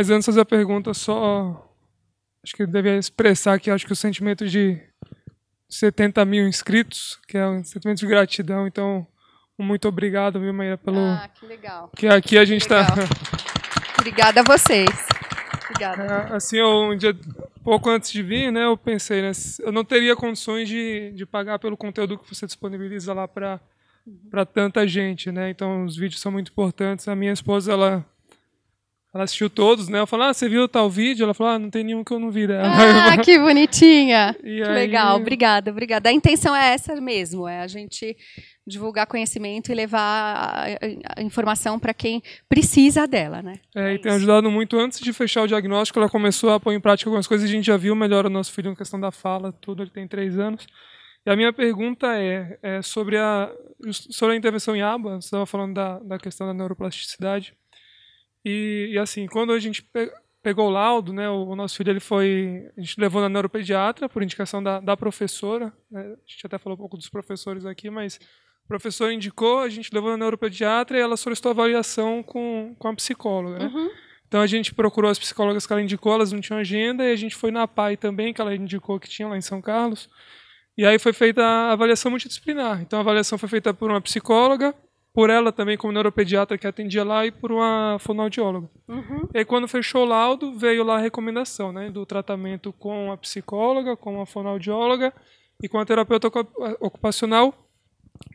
Mas antes de fazer a pergunta, só. Acho que devia expressar aqui, acho que o sentimento de 70 mil inscritos, que é um sentimento de gratidão. Então, muito obrigado, viu, Maíra, pelo. Ah, que legal. Que aqui a gente está. Obrigada a vocês. Obrigada. É, assim, eu, um dia, pouco antes de vir, né, eu pensei, né, eu não teria condições de, de pagar pelo conteúdo que você disponibiliza lá para uhum. para tanta gente, né? Então, os vídeos são muito importantes. A minha esposa, ela ela assistiu todos, né? Eu falei, ah, você viu tal vídeo? Ela falou, ah, não tem nenhum que eu não vi. Né? Ah, que bonitinha! E que aí... legal, obrigada, obrigada. A intenção é essa mesmo, é a gente divulgar conhecimento e levar a, informação para quem precisa dela, né? É, e é tem ajudado muito. Antes de fechar o diagnóstico, ela começou a pôr em prática algumas coisas. A gente já viu melhor o nosso filho na questão da fala, tudo. Ele tem três anos. E a minha pergunta é, é sobre, a, sobre a intervenção em aba. Você estava falando da, da questão da neuroplasticidade. E, e assim, quando a gente pe pegou o laudo, né, o, o, nosso filho ele foi, a gente levou na neuropediatra por indicação da, da professora, né, a gente até falou um pouco dos professores aqui, mas o professor indicou, a gente levou na neuropediatra e ela solicitou avaliação com, com a psicóloga, né? Uhum. Então a gente procurou as psicólogas que ela indicou, elas não tinham agenda, e a gente foi na PAI também, que ela indicou que tinha lá em São Carlos. E aí foi feita a avaliação multidisciplinar. Então a avaliação foi feita por uma psicóloga, por ela também como neuropediatra que atendia lá e por uma fonoaudióloga. Uhum. E aí, quando fechou o laudo, veio lá a recomendação, né, do tratamento com a psicóloga, com a fonoaudióloga e com a terapeuta ocupacional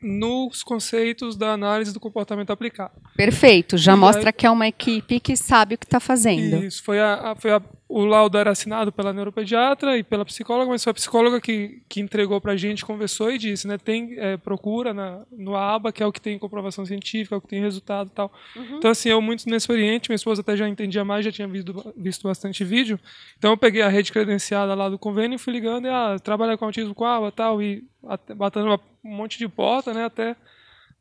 nos conceitos da análise do comportamento aplicado. Perfeito, já e mostra aí, que é uma equipe que sabe o que está fazendo. Isso, foi a, a, foi a o laudo era assinado pela neuropediatra e pela psicóloga, mas foi a psicóloga que, que entregou para a gente, conversou e disse, né? Tem é, procura na, no ABA, que é o que tem comprovação científica, é o que tem resultado e tal. Uhum. Então, assim, eu muito inexperiente, minha esposa até já entendia mais, já tinha visto, visto bastante vídeo. Então, eu peguei a rede credenciada lá do convênio e fui ligando, e, ah, trabalha com autismo com ABA tal, e batendo um monte de porta, né? Até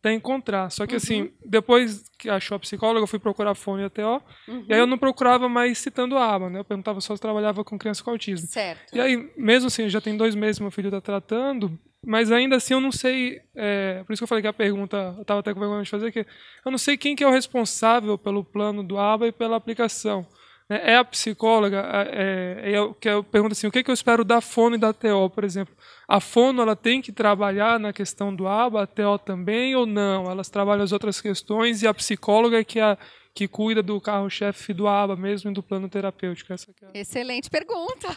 até encontrar. Só que assim, uhum. assim, depois que achou a psicóloga, eu fui procurar a Fone até ó. Uhum. E aí eu não procurava mais citando a aba, né? Eu perguntava só se trabalhava com criança com autismo. Certo. E aí, mesmo assim, já tem dois meses meu filho está tratando, mas ainda assim eu não sei. É, por isso que eu falei que a pergunta, eu estava até com vergonha de fazer, que eu não sei quem que é o responsável pelo plano do aba e pela aplicação. É, é a psicóloga, é, é, é que eu pergunto assim, o que, que eu espero da fono e da TO, por exemplo? A fono ela tem que trabalhar na questão do aba, a TO também ou não? Elas trabalham as outras questões e a psicóloga é que é a que cuida do carro-chefe do aba mesmo e do plano terapêutico. Essa é Excelente pergunta.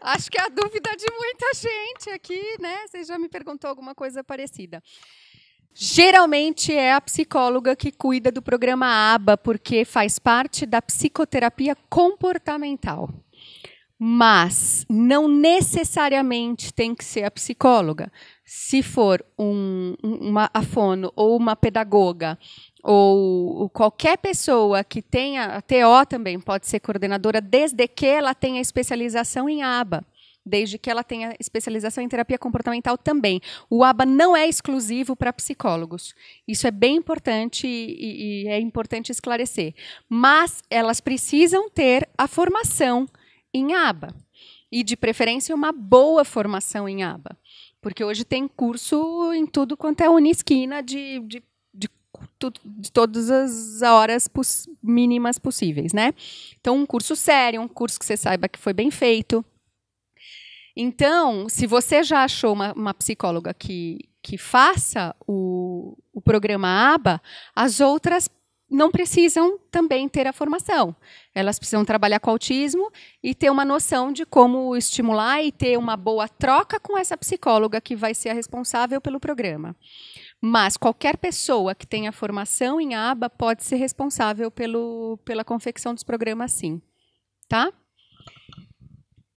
Acho que é a dúvida de muita gente aqui, né? Você já me perguntou alguma coisa parecida. Geralmente é a psicóloga que cuida do programa ABA, porque faz parte da psicoterapia comportamental. Mas não necessariamente tem que ser a psicóloga. Se for um, uma afono ou uma pedagoga ou qualquer pessoa que tenha, a TO também pode ser coordenadora, desde que ela tenha especialização em aba desde que ela tenha especialização em terapia comportamental também. O ABA não é exclusivo para psicólogos. Isso é bem importante e, e é importante esclarecer. Mas elas precisam ter a formação em ABA. E, de preferência, uma boa formação em ABA. Porque hoje tem curso em tudo quanto é unisquina de, de de todas as horas poss mínimas possíveis, né? Então, um curso sério, um curso que você saiba que foi bem feito, então, se você já achou uma, uma psicóloga que, que faça o, o programa ABA, as outras não precisam também ter a formação. Elas precisam trabalhar com autismo e ter uma noção de como estimular e ter uma boa troca com essa psicóloga que vai ser a responsável pelo programa. Mas qualquer pessoa que tenha formação em aba pode ser responsável pelo, pela confecção dos programas, sim. Tá?